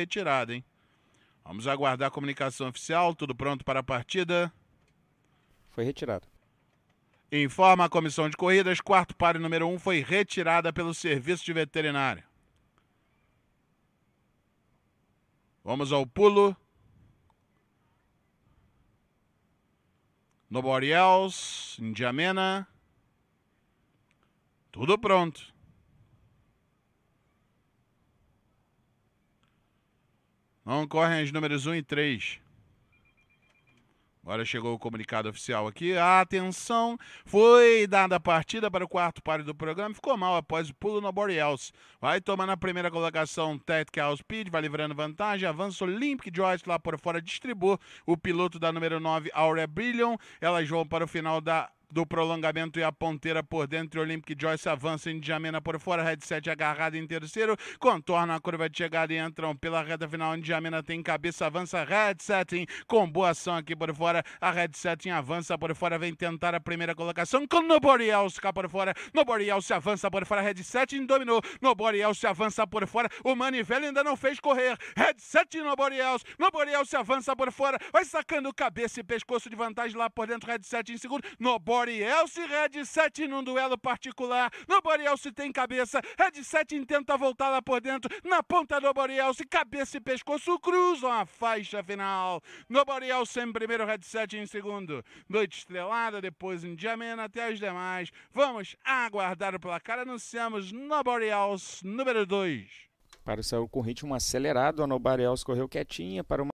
retirada, hein? Vamos aguardar a comunicação oficial. Tudo pronto para a partida? Foi retirado. Informa a comissão de corridas, quarto pare número 1 um foi retirada pelo serviço de veterinário. Vamos ao pulo. Nobody else, Indiamena. Tudo pronto. Não correm os números 1 e 3. Agora chegou o comunicado oficial aqui. A atenção foi dada a partida para o quarto páreo do programa. Ficou mal após o pulo no Boreals. Vai tomando a primeira colocação Tactical Speed, vai livrando vantagem. Avança Olympic Joyce lá por fora, distribui o piloto da número 9, Aurea Brillion. Elas vão para o final da do prolongamento e a ponteira por dentro. Olympic Joyce avança em Diamena por fora. Red agarrado em terceiro. Contorna a curva de chegada e entram pela reta final. Diamena tem cabeça, avança. Red com boa ação aqui por fora. A Red avança por fora. Vem tentar a primeira colocação com Nobody Else por fora. Nobody Else avança por fora. Red dominou. Nobody Else avança por fora. O Manivela ainda não fez correr. Red Nobody Else. Nobody Else avança por fora. Vai sacando cabeça e pescoço de vantagem lá por dentro. Red em segundo. Nobody Boriel se red 7 num duelo particular. No Else tem cabeça. Red 7 intenta voltar lá por dentro. Na ponta do Nobody Else, cabeça e pescoço cruzam a faixa final. No Else em primeiro, Red 7 em segundo. Noite estrelada, depois em Diamena até as demais. Vamos aguardar o placar. Anunciamos no Else número 2. Para o céu com ritmo acelerado, a Nobody Else correu quietinha para uma